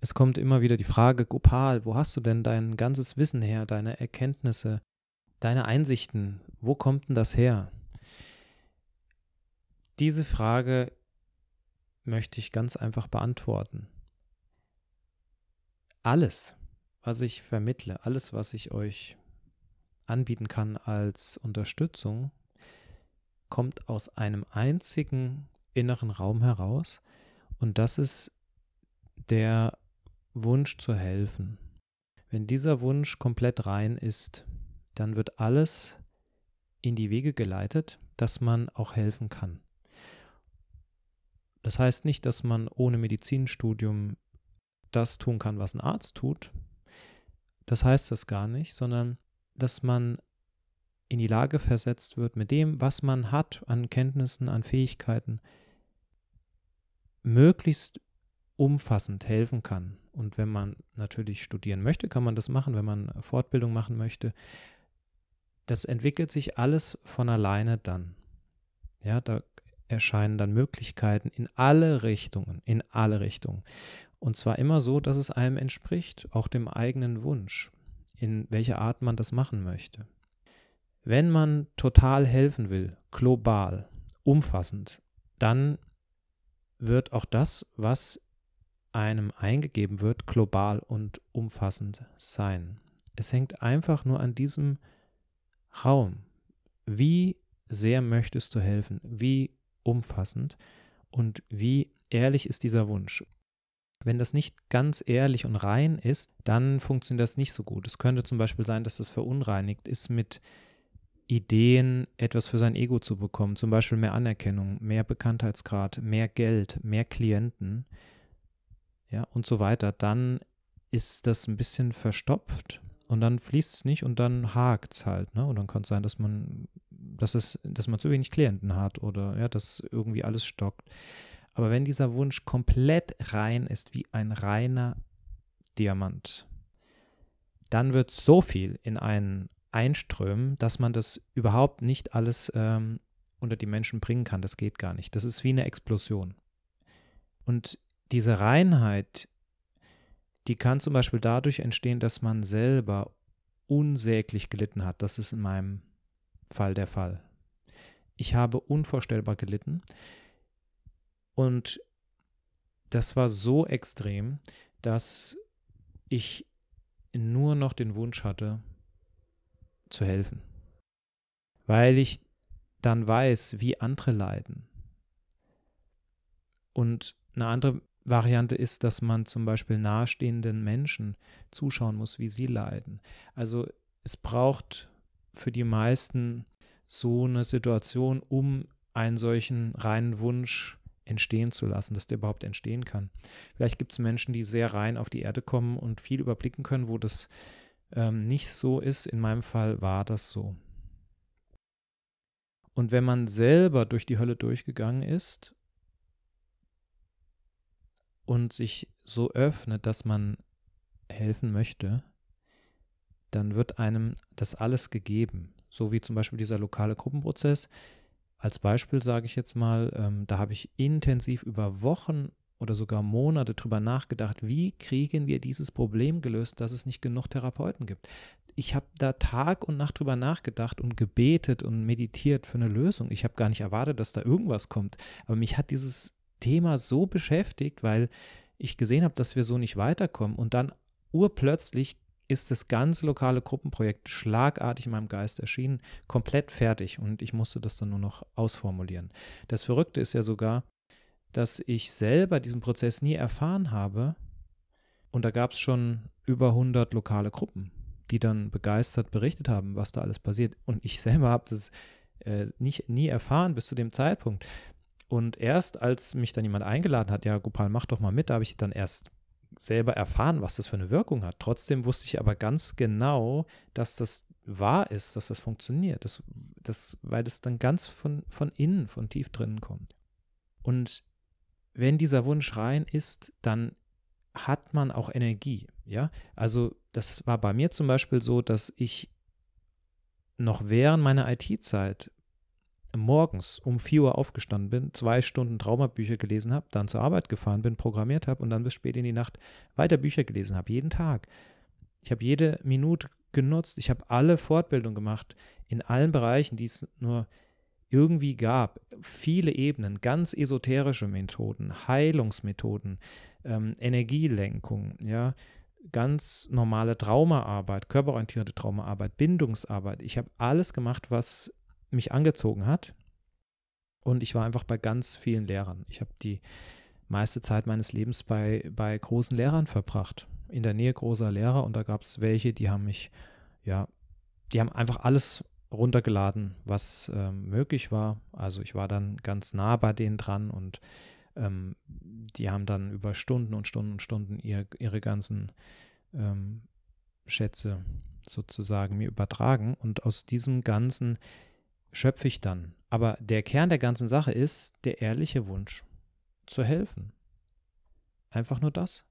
Es kommt immer wieder die Frage, Gopal, wo hast du denn dein ganzes Wissen her, deine Erkenntnisse, deine Einsichten? Wo kommt denn das her? Diese Frage möchte ich ganz einfach beantworten. Alles, was ich vermittle, alles, was ich euch anbieten kann als Unterstützung, kommt aus einem einzigen inneren Raum heraus und das ist der Wunsch zu helfen, wenn dieser Wunsch komplett rein ist, dann wird alles in die Wege geleitet, dass man auch helfen kann. Das heißt nicht, dass man ohne Medizinstudium das tun kann, was ein Arzt tut. Das heißt das gar nicht, sondern dass man in die Lage versetzt wird, mit dem, was man hat an Kenntnissen, an Fähigkeiten, möglichst umfassend helfen kann. Und wenn man natürlich studieren möchte, kann man das machen, wenn man Fortbildung machen möchte. Das entwickelt sich alles von alleine dann. Ja, da erscheinen dann Möglichkeiten in alle Richtungen, in alle Richtungen. Und zwar immer so, dass es einem entspricht, auch dem eigenen Wunsch, in welcher Art man das machen möchte. Wenn man total helfen will, global, umfassend, dann wird auch das, was einem eingegeben wird, global und umfassend sein. Es hängt einfach nur an diesem Raum. Wie sehr möchtest du helfen? Wie umfassend? Und wie ehrlich ist dieser Wunsch? Wenn das nicht ganz ehrlich und rein ist, dann funktioniert das nicht so gut. Es könnte zum Beispiel sein, dass das verunreinigt ist mit Ideen, etwas für sein Ego zu bekommen, zum Beispiel mehr Anerkennung, mehr Bekanntheitsgrad, mehr Geld, mehr Klienten ja, und so weiter, dann ist das ein bisschen verstopft und dann fließt es nicht und dann hakt es halt, ne? Und dann kann es sein, dass man, dass es, dass man zu wenig Klienten hat oder ja, dass irgendwie alles stockt. Aber wenn dieser Wunsch komplett rein ist, wie ein reiner Diamant, dann wird so viel in einen einströmen, dass man das überhaupt nicht alles ähm, unter die Menschen bringen kann. Das geht gar nicht. Das ist wie eine Explosion. Und diese Reinheit, die kann zum Beispiel dadurch entstehen, dass man selber unsäglich gelitten hat. Das ist in meinem Fall der Fall. Ich habe unvorstellbar gelitten und das war so extrem, dass ich nur noch den Wunsch hatte, zu helfen. Weil ich dann weiß, wie andere leiden. Und eine andere Variante ist, dass man zum Beispiel nahestehenden Menschen zuschauen muss, wie sie leiden. Also es braucht für die meisten so eine Situation, um einen solchen reinen Wunsch entstehen zu lassen, dass der überhaupt entstehen kann. Vielleicht gibt es Menschen, die sehr rein auf die Erde kommen und viel überblicken können, wo das ähm, nicht so ist. In meinem Fall war das so. Und wenn man selber durch die Hölle durchgegangen ist und sich so öffnet, dass man helfen möchte, dann wird einem das alles gegeben. So wie zum Beispiel dieser lokale Gruppenprozess. Als Beispiel sage ich jetzt mal, ähm, da habe ich intensiv über Wochen oder sogar Monate drüber nachgedacht, wie kriegen wir dieses Problem gelöst, dass es nicht genug Therapeuten gibt. Ich habe da Tag und Nacht drüber nachgedacht und gebetet und meditiert für eine Lösung. Ich habe gar nicht erwartet, dass da irgendwas kommt. Aber mich hat dieses Thema so beschäftigt, weil ich gesehen habe, dass wir so nicht weiterkommen. Und dann urplötzlich ist das ganze lokale Gruppenprojekt schlagartig in meinem Geist erschienen, komplett fertig und ich musste das dann nur noch ausformulieren. Das Verrückte ist ja sogar, dass ich selber diesen Prozess nie erfahren habe und da gab es schon über 100 lokale Gruppen, die dann begeistert berichtet haben, was da alles passiert und ich selber habe das äh, nicht, nie erfahren bis zu dem Zeitpunkt. Und erst als mich dann jemand eingeladen hat, ja, Gopal, mach doch mal mit, da habe ich dann erst selber erfahren, was das für eine Wirkung hat. Trotzdem wusste ich aber ganz genau, dass das wahr ist, dass das funktioniert, das, das, weil das dann ganz von, von innen, von tief drinnen kommt. Und wenn dieser Wunsch rein ist, dann hat man auch Energie, ja. Also das war bei mir zum Beispiel so, dass ich noch während meiner IT-Zeit morgens um 4 Uhr aufgestanden bin, zwei Stunden Traumabücher gelesen habe, dann zur Arbeit gefahren bin, programmiert habe und dann bis spät in die Nacht weiter Bücher gelesen habe, jeden Tag. Ich habe jede Minute genutzt, ich habe alle Fortbildung gemacht, in allen Bereichen, die es nur irgendwie gab, viele Ebenen, ganz esoterische Methoden, Heilungsmethoden, ähm, Energielenkung, ja, ganz normale Traumaarbeit, körperorientierte Traumaarbeit, Bindungsarbeit. Ich habe alles gemacht, was mich angezogen hat. Und ich war einfach bei ganz vielen Lehrern. Ich habe die meiste Zeit meines Lebens bei, bei großen Lehrern verbracht. In der Nähe großer Lehrer und da gab es welche, die haben mich, ja, die haben einfach alles runtergeladen, was ähm, möglich war. Also ich war dann ganz nah bei denen dran und ähm, die haben dann über Stunden und Stunden und Stunden ihr, ihre ganzen ähm, Schätze sozusagen mir übertragen. Und aus diesem ganzen schöpfe ich dann. Aber der Kern der ganzen Sache ist der ehrliche Wunsch zu helfen. Einfach nur das.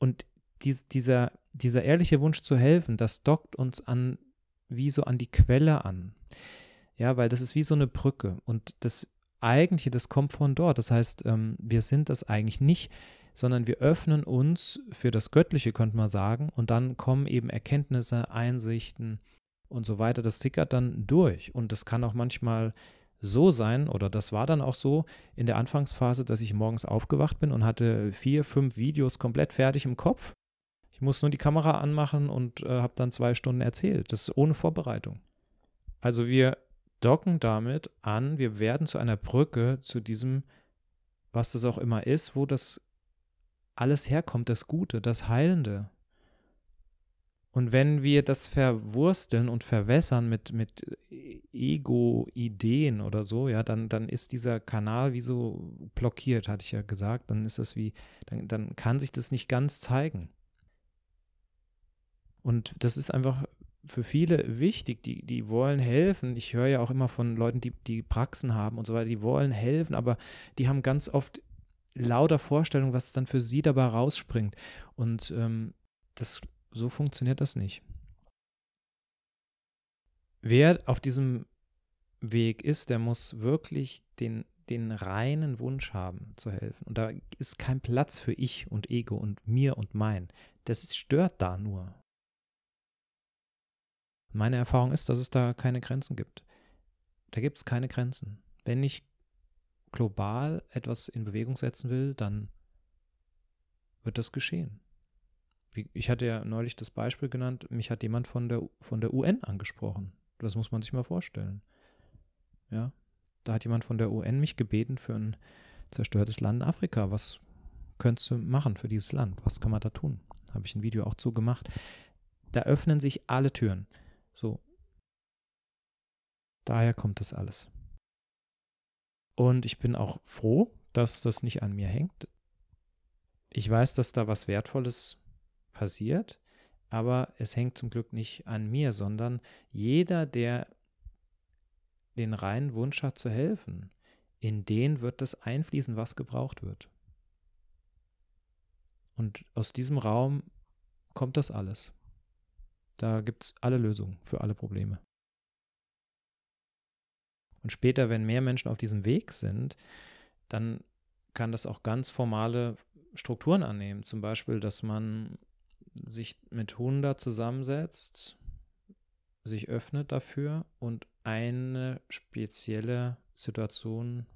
Und dies, dieser, dieser ehrliche Wunsch zu helfen, das dockt uns an, wie so an die Quelle an. Ja, weil das ist wie so eine Brücke. Und das eigentliche, das kommt von dort. Das heißt, ähm, wir sind das eigentlich nicht, sondern wir öffnen uns für das Göttliche, könnte man sagen. Und dann kommen eben Erkenntnisse, Einsichten, und so weiter, das tickert dann durch. Und das kann auch manchmal so sein, oder das war dann auch so in der Anfangsphase, dass ich morgens aufgewacht bin und hatte vier, fünf Videos komplett fertig im Kopf. Ich muss nur die Kamera anmachen und äh, habe dann zwei Stunden erzählt. Das ist ohne Vorbereitung. Also wir docken damit an, wir werden zu einer Brücke, zu diesem, was das auch immer ist, wo das alles herkommt, das Gute, das Heilende, und wenn wir das verwursteln und verwässern mit, mit Ego-Ideen oder so, ja, dann, dann ist dieser Kanal wie so blockiert, hatte ich ja gesagt. Dann ist das wie, dann, dann kann sich das nicht ganz zeigen. Und das ist einfach für viele wichtig, die, die wollen helfen. Ich höre ja auch immer von Leuten, die, die Praxen haben und so weiter, die wollen helfen, aber die haben ganz oft lauter Vorstellungen, was dann für sie dabei rausspringt. Und ähm, das so funktioniert das nicht. Wer auf diesem Weg ist, der muss wirklich den, den reinen Wunsch haben, zu helfen. Und da ist kein Platz für ich und Ego und mir und mein. Das stört da nur. Meine Erfahrung ist, dass es da keine Grenzen gibt. Da gibt es keine Grenzen. Wenn ich global etwas in Bewegung setzen will, dann wird das geschehen wie, ich hatte ja neulich das Beispiel genannt, mich hat jemand von der, von der UN angesprochen. Das muss man sich mal vorstellen. Ja, da hat jemand von der UN mich gebeten für ein zerstörtes Land in Afrika. Was könntest du machen für dieses Land? Was kann man da tun? Habe ich ein Video auch gemacht. Da öffnen sich alle Türen. So. Daher kommt das alles. Und ich bin auch froh, dass das nicht an mir hängt. Ich weiß, dass da was Wertvolles ist passiert. Aber es hängt zum Glück nicht an mir, sondern jeder, der den reinen Wunsch hat zu helfen, in den wird das einfließen, was gebraucht wird. Und aus diesem Raum kommt das alles. Da gibt es alle Lösungen für alle Probleme. Und später, wenn mehr Menschen auf diesem Weg sind, dann kann das auch ganz formale Strukturen annehmen. Zum Beispiel, dass man sich mit 100 zusammensetzt, sich öffnet dafür und eine spezielle Situation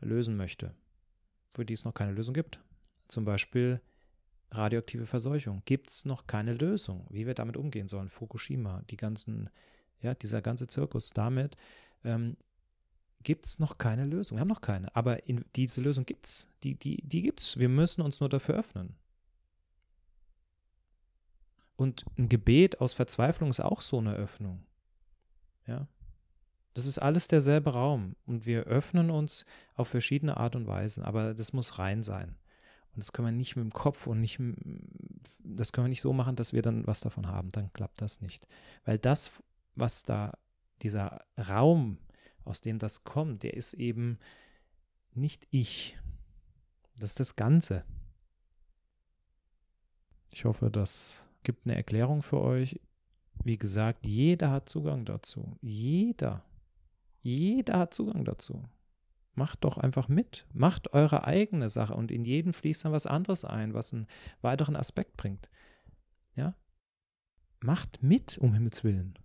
lösen möchte, für die es noch keine Lösung gibt. Zum Beispiel radioaktive Verseuchung. Gibt es noch keine Lösung, wie wir damit umgehen sollen? Fukushima, die ganzen, ja, dieser ganze Zirkus damit. Ähm, gibt es noch keine Lösung. Wir haben noch keine. Aber in, diese Lösung gibt es. Die, die, die gibt es. Wir müssen uns nur dafür öffnen. Und ein Gebet aus Verzweiflung ist auch so eine Öffnung. Ja. Das ist alles derselbe Raum und wir öffnen uns auf verschiedene Art und Weisen, aber das muss rein sein. Und das können wir nicht mit dem Kopf und nicht, das können wir nicht so machen, dass wir dann was davon haben. Dann klappt das nicht. Weil das, was da, dieser Raum, aus dem das kommt, der ist eben nicht ich. Das ist das Ganze. Ich hoffe, dass gibt eine Erklärung für euch. Wie gesagt, jeder hat Zugang dazu. Jeder. Jeder hat Zugang dazu. Macht doch einfach mit. Macht eure eigene Sache und in jeden fließt dann was anderes ein, was einen weiteren Aspekt bringt. Ja? Macht mit, um Himmels Willen.